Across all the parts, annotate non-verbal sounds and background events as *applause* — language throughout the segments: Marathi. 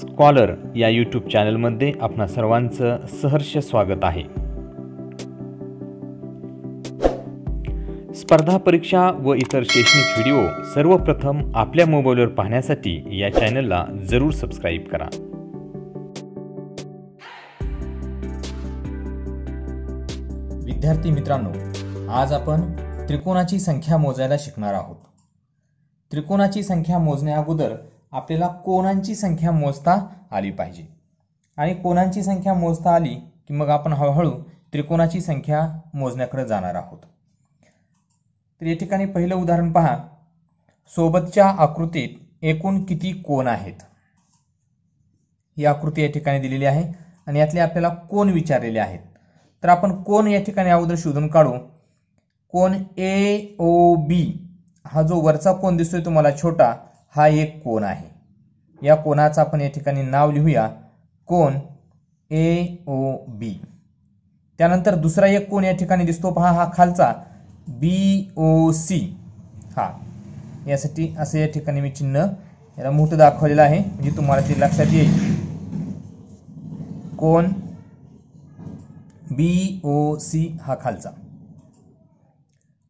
स्कॉलर या यूट्यूब चॅनलमध्ये आपणा सर्वांचं सहर्ष स्वागत आहे स्पर्धा परीक्षा व इतर शैक्षणिक व्हिडिओ सर्वप्रथम आपल्या मोबाईलवर पाहण्यासाठी या चॅनलला जरूर सबस्क्राईब करा विद्यार्थी मित्रांनो आज आपण त्रिकोणाची संख्या मोजायला शिकणार आहोत त्रिकोणाची संख्या मोजण्या अगोदर आपल्याला कोणांची संख्या मोजता आली पाहिजे आणि कोणांची संख्या मोजता आली की मग आपण हळूहळू त्रिकोणाची संख्या मोजण्याकडे जाणार आहोत तर या ठिकाणी पहिलं उदाहरण पहा सोबतच्या आकृतीत एकूण किती कोण आहेत ही आकृती या ठिकाणी दिलेली आहे आणि यातले आपल्याला कोण विचारलेले आहेत तर आपण कोण या ठिकाणी अगोदर शोधून काढू कोण ए ओ बी हा जो वरचा कोण दिसतोय तुम्हाला छोटा हा एक कोण आहे या कोणाचं आपण या ठिकाणी नाव लिहूया कोण ए ओ बी त्यानंतर दुसरा एक कोण या ठिकाणी दिसतो पहा हा खालचा बी ओ सी हा यासाठी असं या ठिकाणी मी चिन्ह याला मूठ दाखवलेलं आहे म्हणजे तुम्हाला ते लक्षात येईल कोण बी ओ सी हा खालचा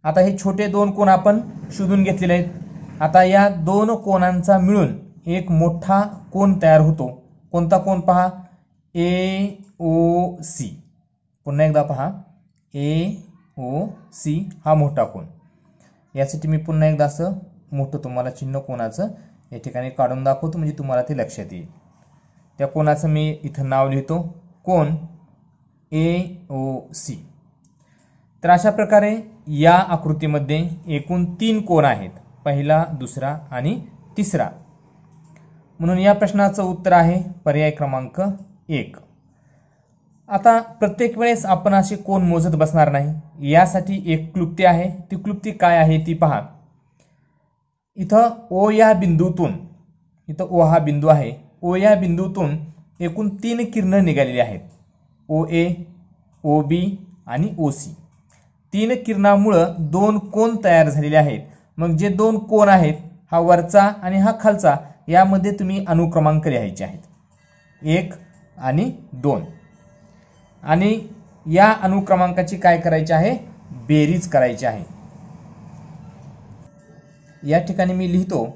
आता हे छोटे दोन कोण आपण शोधून घेतलेले आहेत आता या दोन कोणांचा मिळून एक मोठा कोण तयार होतो कोणता कोण पहा ए ओ सी पुन्हा एकदा पहा ए ओ सी हा मोठा कोण यासाठी मी पुन्हा एकदा असं मोठं तुम्हाला चिन्ह कोणाचं या ठिकाणी काढून दाखवतो म्हणजे तुम्हाला ते लक्षात येईल त्या कोणाचं मी इथं नाव लिहितो कोण ए ओ सी तर अशा प्रकारे या आकृतीमध्ये एकूण तीन कोण आहेत पहिला दुसरा आणि तिसरा म्हणून या प्रश्नाचं उत्तर आहे पर्याय क्रमांक एक आता प्रत्येक वेळेस आपण असे कोण मोजत बसणार नाही यासाठी एक क्लुप्ती आहे ती क्लुप्ती काय आहे ती पहा इथं ओ या बिंदूतून इथं ओ हा बिंदू आहे ओ या बिंदूतून एकूण तीन किरणं निघालेली आहेत ओ ए ओ बी आणि ओ सी तीन किरणामुळं दोन कोण तयार झालेले आहेत मग जे दोन कोण आहेत हा वरचा आणि हा खालचा यामध्ये तुम्ही अनुक्रमांक लिहायचे आहेत एक आणि दोन आणि या अनुक्रमांकाची काय करायची आहे बेरीज करायची आहे या ठिकाणी मी लिहितो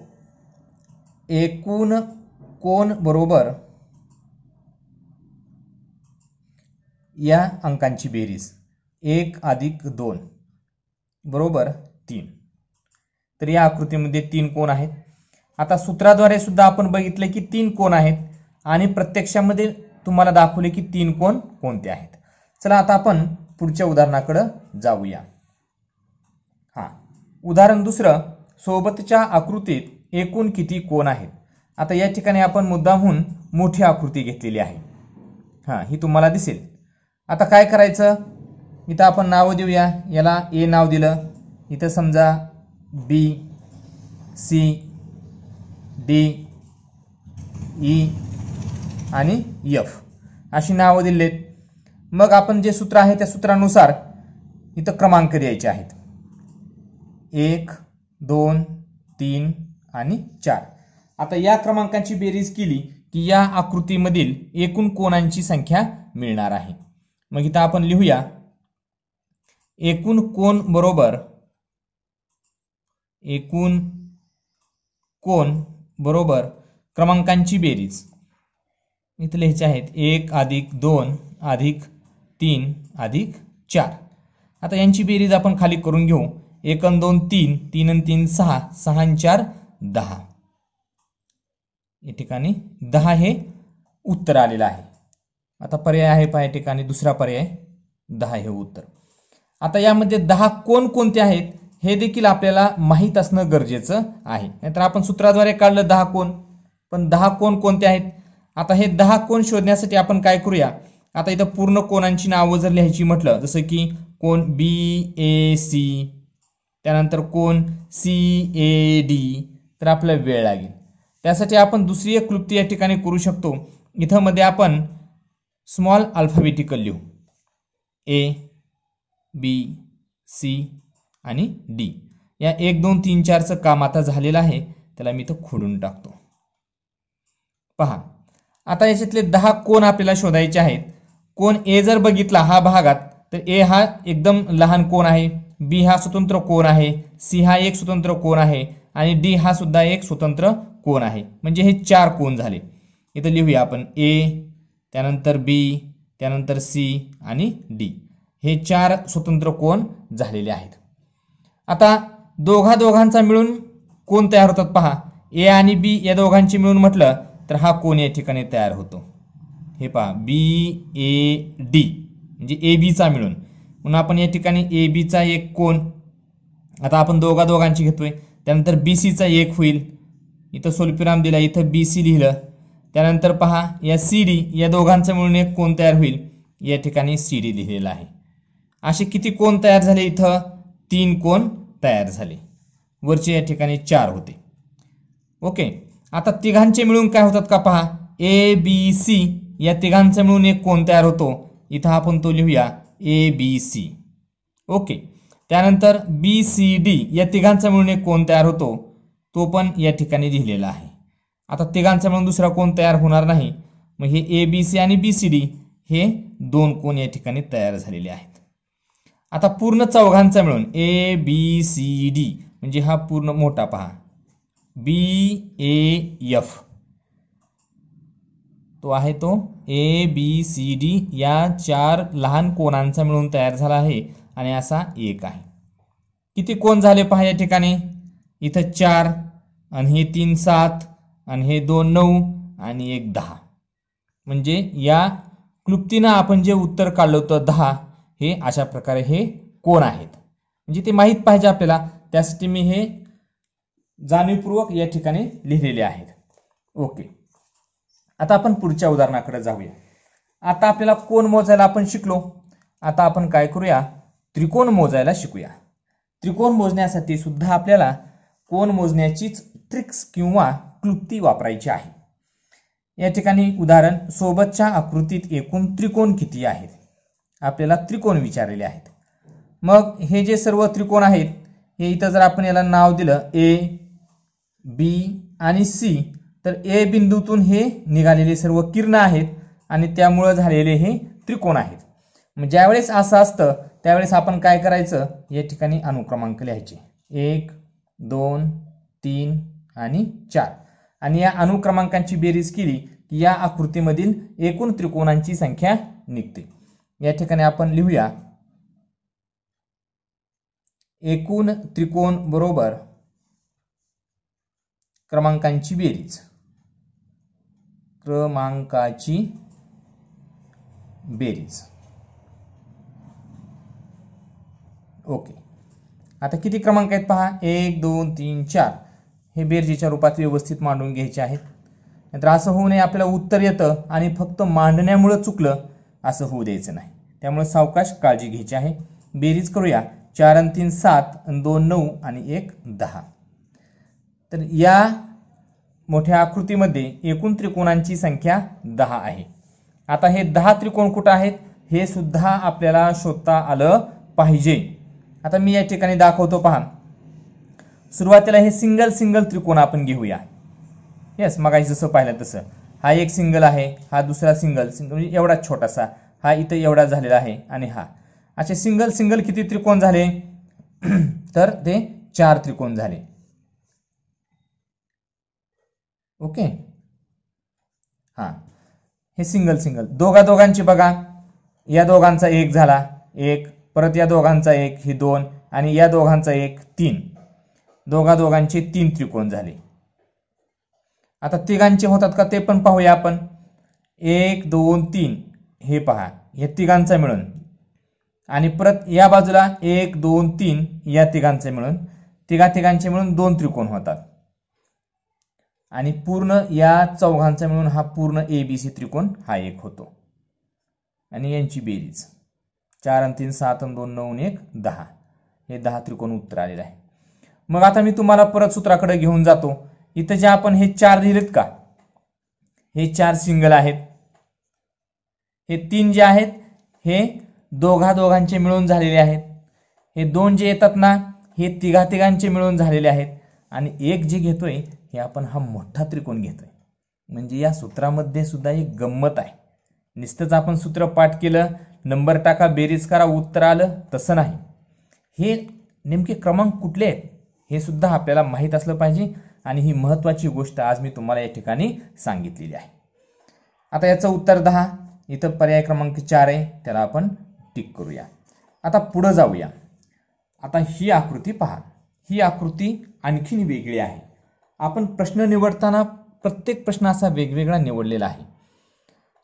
एकूण कोण बरोबर या अंकांची बेरीज एक अधिक दोन बरोबर तीन तर या आकृतीमध्ये तीन कोण आहेत आता सूत्राद्वारे सुद्धा आपण बघितले की तीन कोण आहेत आणि प्रत्यक्षामध्ये तुम्हाला दाखवले की तीन कोण कोणते आहेत चला आता आपण पुढच्या उदाहरणाकडे जाऊया हां उदाहरण दुसरं सोबतच्या आकृतीत एकूण किती कोण आहेत आता या ठिकाणी आपण मुद्दाहून मोठी आकृती घेतलेली आहे हां ही तुम्हाला दिसेल आता काय करायचं इथं आपण नावं देऊया याला ए नाव दिलं इथं समजा बी सी डी ई आणि यफ अशी नावं दिलेली मग आपण जे सूत्र आहे त्या सूत्रानुसार इथं क्रमांक द्यायचे आहेत एक दोन तीन आणि चार आता या क्रमांकांची बेरीज केली की या आकृतीमधील एकूण कोणांची संख्या मिळणार आहे मग इथं आपण लिहूया एकूण कोण बरोबर एकूण कोण बरोबर क्रमांकांची बेरीज इथले ह्याचे आहेत एक अधिक दोन अधिक तीन अधिक चार आता यांची बेरीज आपण खाली करून घेऊ एक अन दोन तीन तीन अन तीन सहा सहा चार दहा या ठिकाणी दहा हे उत्तर आलेलं आहे आता पर्याय आहे पहा या ठिकाणी दुसरा पर्याय दहा हे उत्तर आता यामध्ये दहा कोण कोणते आहेत हे देखील आपल्याला माहीत असणं गरजेचं आहे नाहीतर आपण सूत्राद्वारे काढलं दहा कोण पण दहा कोण कोणते आहेत आता हे दहा कोण शोधण्यासाठी आपण काय करूया आता इथं पूर्ण कोणांची नावं जर लिहायची म्हटलं जसं की कोण बी ए सी त्यानंतर कोण सी ए डी तर आपला वेळ लागेल त्यासाठी आपण दुसरी एक क्लुप्ती या ठिकाणी करू शकतो इथं मध्ये आपण स्मॉल अल्फाबेटिकल लिहू ए बी सी आणि डी या एक दोन तीन चारचं काम आता झालेलं आहे त्याला मी इथं खोडून टाकतो पहा आता याच्यातले दहा कोण आपल्याला शोधायचे आहेत कोण ए जर बघितला हा भागात तर ए हा एकदम लहान कोण आहे बी हा स्वतंत्र कोण आहे सी हा एक स्वतंत्र कोण आहे आणि डी हा सुद्धा एक स्वतंत्र कोण आहे म्हणजे हे चार कोण झाले इथं लिहूया आपण ए त्यानंतर बी त्यानंतर सी आणि डी हे चार स्वतंत्र कोण झालेले आहेत आता दोघा दोघांचा मिळून कोण तयार होतात पहा ए आणि बी या दोघांची मिळून म्हटलं तर हा कोण या ठिकाणी तयार होतो हे पहा बी ए डी म्हणजे ए बीचा मिळून म्हणून आपण या ठिकाणी ए बीचा एक कोण आता आपण दोघा दोघांची घेतोय त्यानंतर बी सीचा एक होईल इथं सोल्फिराम दिला इथं बी सी लिहिलं त्यानंतर पहा या सी डी या दोघांचं मिळून एक कोण तयार होईल या ठिकाणी सी डी लिहिलेला आहे असे किती कोण तयार झाले इथं तीन कोण तयार झाले वरचे या ठिकाणी चार होते ओके आता तिघांचे मिळून काय होतात का पहा ए बी सी या तिघांचा मिळून एक कोण तयार होतो इथं आपण तो लिहूया ए बी सी ओके त्यानंतर बी सी डी या तिघांचा मिळून एक कोण तयार होतो तो पण या ठिकाणी लिहिलेला आहे आता तिघांचा मिळून दुसरा कोण तयार होणार नाही मग हे ए बी सी आणि बी सी डी हे दोन कोण या ठिकाणी तयार झालेले आहेत आता पूर्ण चौघांचा मिळून ए बी सी डी म्हणजे हा पूर्ण मोठा पहा बी ए एफ तो आहे तो ए बी सी डी या चार लहान कोणांचा मिळून तयार झाला आहे आणि असा एक आहे किती कोण झाले पहा या ठिकाणी इथं चार आणि हे तीन सात आणि हे दोन नऊ आणि एक दहा म्हणजे या क्लुप्तीनं आपण जे उत्तर काढलं होतं दहा हे अशा प्रकारे हे कोण आहेत म्हणजे ते माहीत पाहिजे आपल्याला त्यासाठी मी हे जाणीवपूर्वक या ठिकाणी लिहिलेले आहेत ओके आता आपण पुढच्या उदाहरणाकडे जाऊया आता आपल्याला कोण मोजायला आपण शिकलो आता आपण काय करूया त्रिकोण मोजायला शिकूया त्रिकोण मोजण्यासाठी सुद्धा आपल्याला कोण मोजण्याचीच ट्रिक्स किंवा क्लुप्ती वापरायची आहे या ठिकाणी उदाहरण सोबतच्या आकृतीत एकूण त्रिकोण किती आहेत आपल्याला त्रिकोण विचारलेले आहेत मग हे जे सर्व त्रिकोण आहेत हे इथं जर आपण याला नाव दिलं ए बी आणि सी तर ए बिंदूतून हे निघालेले सर्व किरण आहेत आणि त्यामुळं झालेले हे त्रिकोण आहेत मग ज्यावेळेस असं असतं त्यावेळेस आपण काय करायचं या ठिकाणी अनुक्रमांक लिहायचे एक दोन तीन आणि चार आणि या अनुक्रमांकांची बेरीज केली की या आकृतीमधील एकूण त्रिकोणांची संख्या निघते या ठिकाणी आपण लिहूया एकूण त्रिकोण बरोबर क्रमांकांची बेरीज क्रमांकाची बेरीज ओके आता किती क्रमांक आहेत पहा एक दोन तीन चार हे बेरजीच्या रूपात व्यवस्थित मांडून घ्यायचे आहेत नंतर असं होऊ नये आपल्याला उत्तर येतं आणि फक्त मांडण्यामुळं चुकलं असं होऊ द्यायचं नाही त्यामुळे सावकाश काळजी घ्यायची आहे बेरीज करूया चार आणि तीन सात दोन नऊ आणि एक दहा तर या मोठ्या आकृतीमध्ये एकूण त्रिकोणांची संख्या दहा आहे आता हे दहा त्रिकोण कुठं आहेत हे सुद्धा आपल्याला शोधता आलं पाहिजे आता मी या ठिकाणी दाखवतो पहा सुरुवातीला हे सिंगल सिंगल त्रिकोण आपण घेऊया येस मग जसं पाहिलं तसं हा एक सिंगल आहे हा दुसरा सिंगल म्हणजे एवढाच छोटासा हा इथं एवढा झालेला आहे आणि हा असे सिंगल सिंगल किती त्रिकोण झाले *clears throat* तर ते चार त्रिकोण झाले ओके हा हे सिंगल सिंगल दोघा दोघांची बघा या दोघांचा एक झाला एक परत या दोघांचा एक ही दोन आणि या दोघांचा एक तीन दोघा दोघांचे तीन त्रिकोण झाले आता तिघांचे होतात का ते पण पाहूया आपण एक दोन तीन हे पहा हे तिघांचा मिळून आणि परत या बाजूला एक दोन तीन या तिघांचे मिळून तिघा तिघांचे मिळून दोन त्रिकोण होतात आणि पूर्ण या चौघांचा मिळून हा पूर्ण ए बी सी त्रिकोण हा एक होतो आणि यांची बेरीज चार आणि तीन सात आणि दोन नऊ एक दहा हे दहा त्रिकोण उत्तर आलेलं आहे मग आता मी तुम्हाला परत सूत्राकडे घेऊन जातो इथं जे आपण हे चार लिहिलेत का हे चार सिंगल आहेत हे तीन जे आहेत हे दोघा दोघांचे मिळून झालेले आहेत हे दोन जे येतात ना हे तिघा तिघांचे मिळून झालेले आहेत आणि एक जे घेतोय हे आपण हा मोठा त्रिकोण घेतोय म्हणजे या सूत्रामध्ये सुद्धा एक गंमत आहे नुसतंच आपण सूत्र पाठ केलं नंबर टाका बेरीज करा उत्तर आलं तसं नाही हे नेमके क्रमांक कुठले आहेत हे सुद्धा आपल्याला माहीत असलं पाहिजे आणि ही महत्वाची गोष्ट आज मी तुम्हाला या ठिकाणी सांगितलेली आहे आता याचं उत्तर दहा इथं पर्याय क्रमांक चार आहे त्याला आपण टिक करूया आता पुढं जाऊया आता ही आकृती पहा ही आकृती आणखीन वेगळी आहे आपण प्रश्न निवडताना प्रत्येक प्रश्न असा वेगवेगळा निवडलेला आहे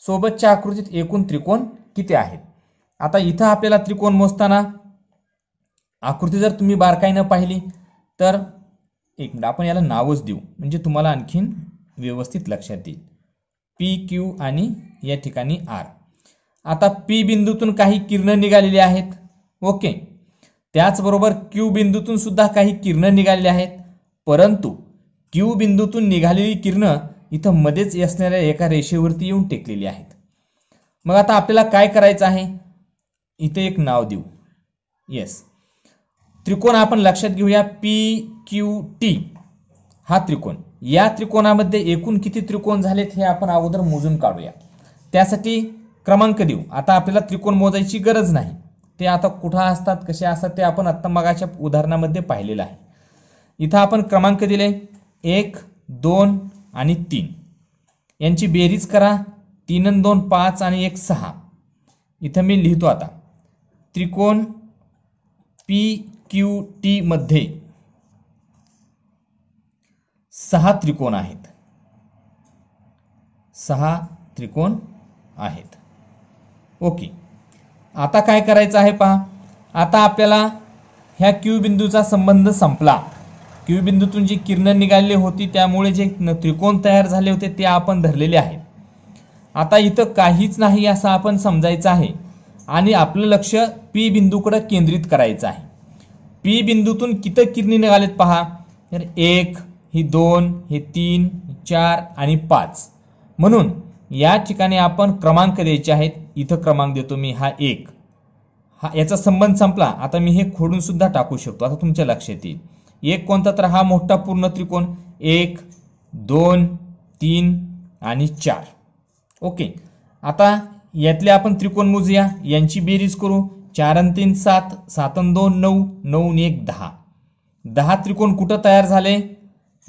सोबतच्या आकृतीत एकूण त्रिकोण किती आहेत आता इथं आपल्याला त्रिकोण मोजताना आकृती जर तुम्ही बारकाईनं पाहिली तर एक मिनिट आपण याला नावच देऊ म्हणजे तुम्हाला आणखीन व्यवस्थित लक्षात येईल पी क्यू आणि या ठिकाणी आर आता पी बिंदूतून काही किरण निघालेली आहेत ओके त्याचबरोबर क्यू बिंदूतून सुद्धा काही किरण निघालेली आहेत परंतु क्यू बिंदूतून निघालेली किरण इथं मध्येच असणाऱ्या एका रेषेवरती येऊन टेकलेली आहेत मग आता आपल्याला काय करायचं आहे इथे एक नाव देऊ येस त्रिकोण आपण लक्षात घेऊया पी क्यू टी हा त्रिकोण या त्रिकोणामध्ये एकूण किती त्रिकोण झालेत हे आपण अगोदर मोजून काढूया त्यासाठी क्रमांक देऊ आता आपल्याला त्रिकोण मोजायची गरज नाही ते आता कुठं असतात कसे असतात ते आपण आत्ता मगाच्या उदाहरणामध्ये पाहिलेलं आहे इथं आपण क्रमांक दिले एक दोन आणि तीन यांची बेरीज करा तीन आणि दोन पाच आणि एक सहा इथं मी लिहितो आता त्रिकोण पी क्यू टीमध्ये सहा त्रिकोण आहेत सहा त्रिकोण आहेत ओके आता काय करायचं आहे पहा आता आपल्याला ह्या क्यू बिंदूचा संबंध संपला क्यू बिंदूतून जी किरण निघालेली होती त्यामुळे जे त्रिकोण तयार झाले होते ते आपण धरलेले आहेत आता इथं काहीच नाही असं आपण समजायचं आहे आणि आपलं लक्ष पी बिंदूकडे केंद्रित करायचं आहे पी बिंदूतून किती किरणी निघालेत पहा तर एक ही दोन हे तीन चार आणि पाच म्हणून या ठिकाणी आपण क्रमांक द्यायचे आहेत इथं क्रमांक देतो मी हा एक हा याचा संबंध संपला आता मी हे खोडून सुद्धा टाकू शकतो आता तुमच्या लक्षात येईल एक कोणता तर हा मोठा पूर्ण त्रिकोण एक दोन तीन आणि चार ओके आता यातले आपण त्रिकोण मोजूया यांची बेरीज करू चार आणि तीन सात सात आणि दोन नऊ नऊ एक दहा दहा त्रिकोण कुठं तयार झाले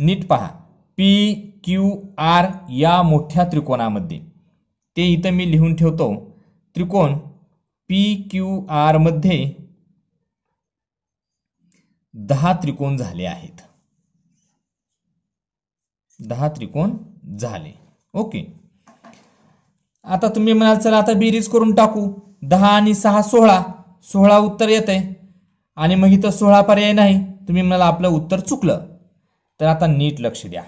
नीट पहा पी क्यू आर या मोठ्या त्रिकोणामध्ये ते इथं मी लिहून ठेवतो त्रिकोण पी क्यू आरमध्ये दहा त्रिकोण झाले आहेत दहा त्रिकोण झाले ओके आता तुम्ही म्हणाल चला आता बेरीज करून टाकू दहा आणि सहा सोळा सोळा उत्तर येत आहे आणि मग इथं सोळा पर्याय नाही तुम्ही मला आपलं उत्तर चुकलं तर आता नीट लक्ष द्या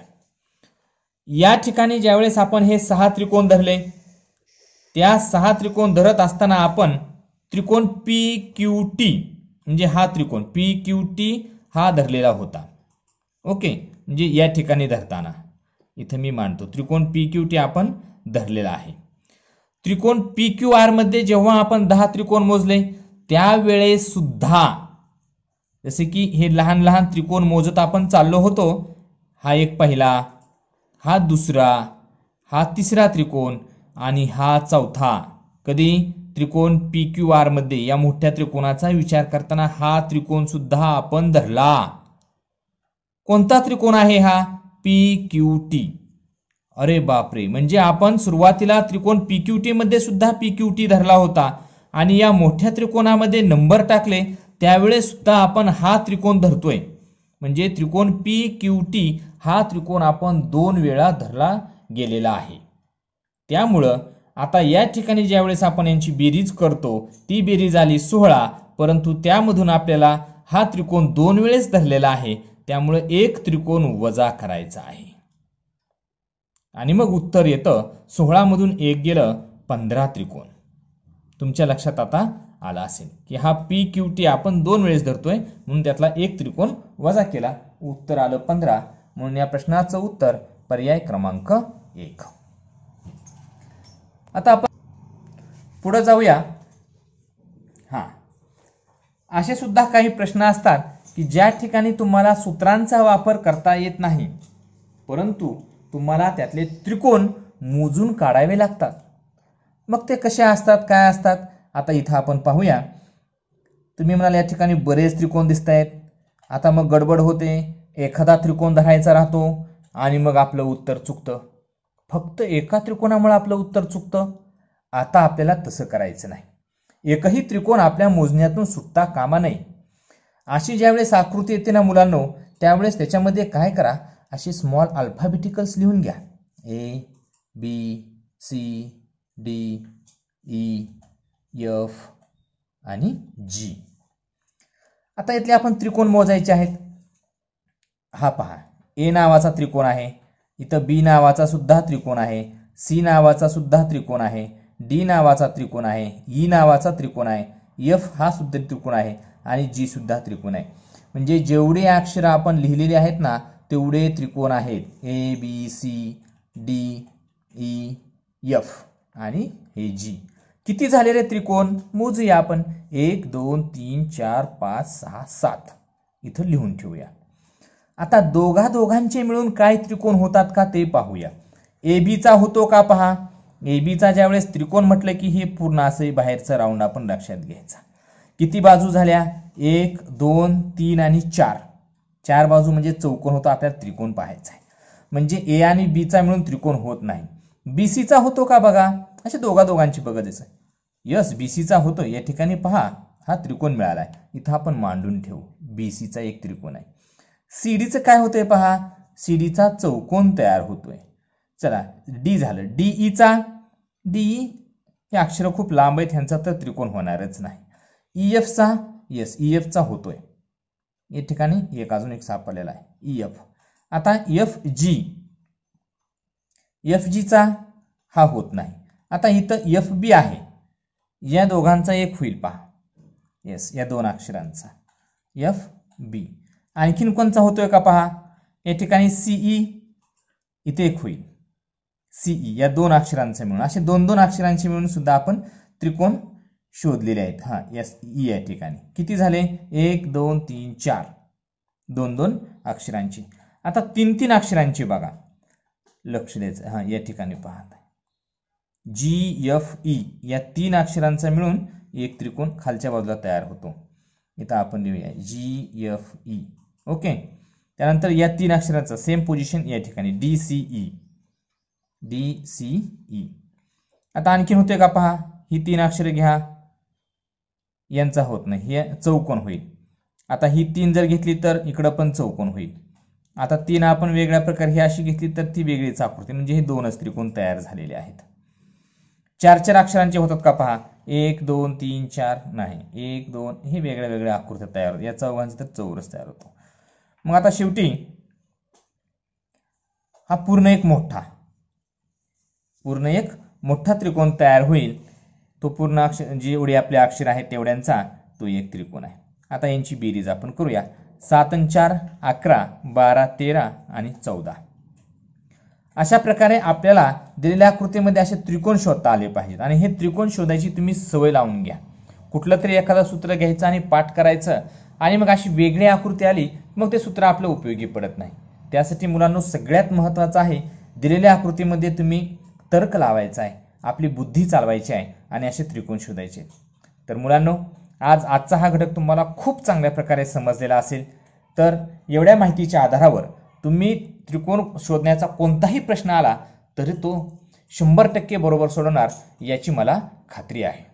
या ठिकाणी ज्यावेळेस आपण हे सहा त्रिकोण धरले त्या सहा त्रिकोण धरत असताना आपण त्रिकोण पी क्यू टी म्हणजे हा त्रिकोण पी क्यू टी हा धरलेला होता ओके म्हणजे या ठिकाणी धरताना इथं मी मानतो त्रिकोण पी क्यू टी आपण धरलेला आहे त्रिकोण पी क्यू मध्ये जेव्हा आपण दहा त्रिकोण मोजले त्यावेळेसुद्धा जसे की हे लहान लहान त्रिकोण मोजत आपण चाललो होतो हा एक पहिला हा दुसरा हा तिसरा त्रिकोण आणि हा चौथा कधी त्रिकोण पी क्यू आरमध्ये या मोठ्या त्रिकोणाचा विचार करताना हा त्रिकोण सुद्धा आपण धरला कोणता त्रिकोण आहे हा पी क्यू टी अरे बापरे म्हणजे आपण सुरुवातीला त्रिकोण पी क्यू टी मध्ये सुद्धा पी क्यू टी धरला होता आणि या मोठ्या त्रिकोणामध्ये नंबर टाकले त्यावेळेस सुद्धा आपण हा त्रिकोण धरतोय म्हणजे त्रिकोण पी क्यू टी हा त्रिकोण आपण दोन वेळा धरला गेलेला आहे त्यामुळं आता या ठिकाणी ज्यावेळेस आपण यांची बेरीज करतो ती बेरीज आली सोहळा परंतु त्यामधून आपल्याला हा त्रिकोण दोन वेळेस धरलेला आहे त्यामुळे एक त्रिकोण वजा करायचा आहे आणि मग उत्तर येतं सोहळामधून एक गेलं पंधरा त्रिकोण तुमच्या लक्षात आता आला असेल की हा पी क्यू टी आपण दोन वेळेस धरतोय म्हणून त्यातला एक त्रिकोण वजा केला उत्तर आलं पंधरा म्हणून या प्रश्नाचं उत्तर पर्याय क्रमांक एक आता आपण पुढे जाऊया हा असे सुद्धा काही प्रश्न असतात की ज्या ठिकाणी तुम्हाला सूत्रांचा वापर करता येत नाही परंतु तुम्हाला त्यातले त्रिकोण मोजून काढावे लागतात मग ते कसे असतात काय असतात आता इथं आपण पाहूया तुम्ही म्हणाल या ठिकाणी बरेच त्रिकोण दिसत आहेत आता मग गडबड होते एखादा त्रिकोण धरायचा राहतो आणि मग आपलं उत्तर चुकतं फक्त एका त्रिकोणामुळे आपलं उत्तर चुकतं आता आपल्याला तसं करायचं नाही एकही त्रिकोण आपल्या मोजण्यातून सुटता कामा नाही अशी ज्यावेळेस आकृती येते ना मुलांनो त्यावेळेस त्याच्यामध्ये काय करा अशी स्मॉल अल्फाबेटिकल्स लिहून घ्या A B C D E F आणि जी आता इथले आपण त्रिकोण मोजायचे आहेत हा पहा ए नावाचा त्रिकोण आहे इथं बी नावाचा सुद्धा त्रिकोण आहे सी नावाचा सुद्धा त्रिकोण आहे डी नावाचा त्रिकोण आहे ई e नावाचा त्रिकोण आहे एफ हा सुद्धा त्रिकोण आहे आणि जी सुद्धा त्रिकोण आहे म्हणजे जेवढे अक्षर आपण लिहिलेले आहेत ना तेवढे त्रिकोण आहेत A B C D E F आणि हे जी किती झाले रे त्रिकोण मोजूया आपण एक दोन तीन चार पाच सहा सात इथं लिहून ठेवूया आता दोघा दोघांचे मिळून काय त्रिकोण होतात का ते पाहूया ए बीचा होतो का पहा ए बीचा ज्यावेळेस त्रिकोण म्हटलं की हे पूर्ण असं बाहेरचं राऊंड आपण लक्षात घ्यायचा किती बाजू झाल्या एक दोन तीन आणि चार चार बाजू म्हणजे चौकोन होता आपल्याला त्रिकोण पाहायचा आहे म्हणजे ए आणि बीचा मिळून त्रिकोण होत नाही बी सीचा होतो का बघा असे दोघा दोघांची बघत आहे यस बी सीचा होतो या ठिकाणी पहा हा त्रिकोण मिळाला आहे इथं आपण मांडून ठेवू बी सीचा एक त्रिकोण आहे सी डीचं काय होतंय पहा सी डीचा चौकोन तयार होतोय चला डी झालं डी ईचा डी हे अक्षर खूप लांब आहेत ह्यांचा तर त्रिकोण होणारच नाही ई एफचा यस ई एफचा होतोय या ठिकाणी एक अजून एक सापडलेला आहे ई e एफ आता एफ जी एफ जीचा हा होत नाही आता इथं एफ बी आहे या दोघांचा एक होईल पहा येस या दोन अक्षरांचा एफ बी आणखीन कोणचा होतोय का पहा या ठिकाणी सीई e इथे एक होईल सीई e, या दोन अक्षरांचा मिळून असे दोन दोन अक्षरांचे मिळून सुद्धा आपण त्रिकोण शोधलेले आहेत हां यस ई या ठिकाणी किती झाले एक दोन तीन चार दोन दोन अक्षरांची आता तीन तीन अक्षरांची बघा लक्ष द्यायचं हां या ठिकाणी पहा जी एफ ई या तीन अक्षरांचा मिळून एक त्रिकोण खालच्या बाजूला तयार होतो इथं आपण लिहूया जी एफ ई ओके त्यानंतर या तीन अक्षरांचा सेम पोझिशन या ठिकाणी D C E D C E आता आणखीन होते का पहा ही तीन अक्षरे घ्या यांचा होत नाही हे चौकोन होईल आता ही तीन जर घेतली तर इकडं पण चौकोन होईल आता तीन आपण वेगळ्या प्रकारे ही अशी घेतली तर ती वेगळीच आकृती म्हणजे हे दोनच त्रिकोण तयार झालेले आहेत चार चार अक्षरांचे होतात का पहा एक दोन तीन चार नाही एक दोन हे वेगळ्या वेगळ्या आकृत्या तयार होतात या चौघांचा तर चौरस तयार होतो मग आता शेवटी हा पूर्ण एक मोठा पूर्ण एक मोठा त्रिकोण तयार होईल तो पूर्ण अक्षर जेवढे आपले अक्षर आहेत तेवढ्यांचा तो एक त्रिकोण आहे आता यांची बेरीज आपण करूया सात चार अकरा बारा तेरा आणि चौदा अशा प्रकारे आपल्याला दिलेल्या आकृतीमध्ये असे त्रिकोण शोधता आले पाहिजेत आणि हे त्रिकोण शोधायची तुम्ही सवय लावून घ्या कुठलं तरी एखादं सूत्र घ्यायचं आणि पाठ करायचं आणि मग अशी वेगळी आकृती आली मग ते सूत्र आपलं उपयोगी पडत नाही त्यासाठी मुलांना सगळ्यात महत्त्वाचं आहे दिलेल्या आकृतीमध्ये तुम्ही तर्क लावायचा आहे आपली बुद्धी चालवायची आहे आणि असे त्रिकोण शोधायचे तर मुलांनो आज आजचा हा घटक तुम्हाला खूप चांगल्या प्रकारे समजलेला असेल तर एवढ्या माहितीच्या आधारावर तुम्ही त्रिकोण शोधण्याचा कोणताही प्रश्न आला तरी तो शंभर टक्के बरोबर सोडवणार याची मला खात्री आहे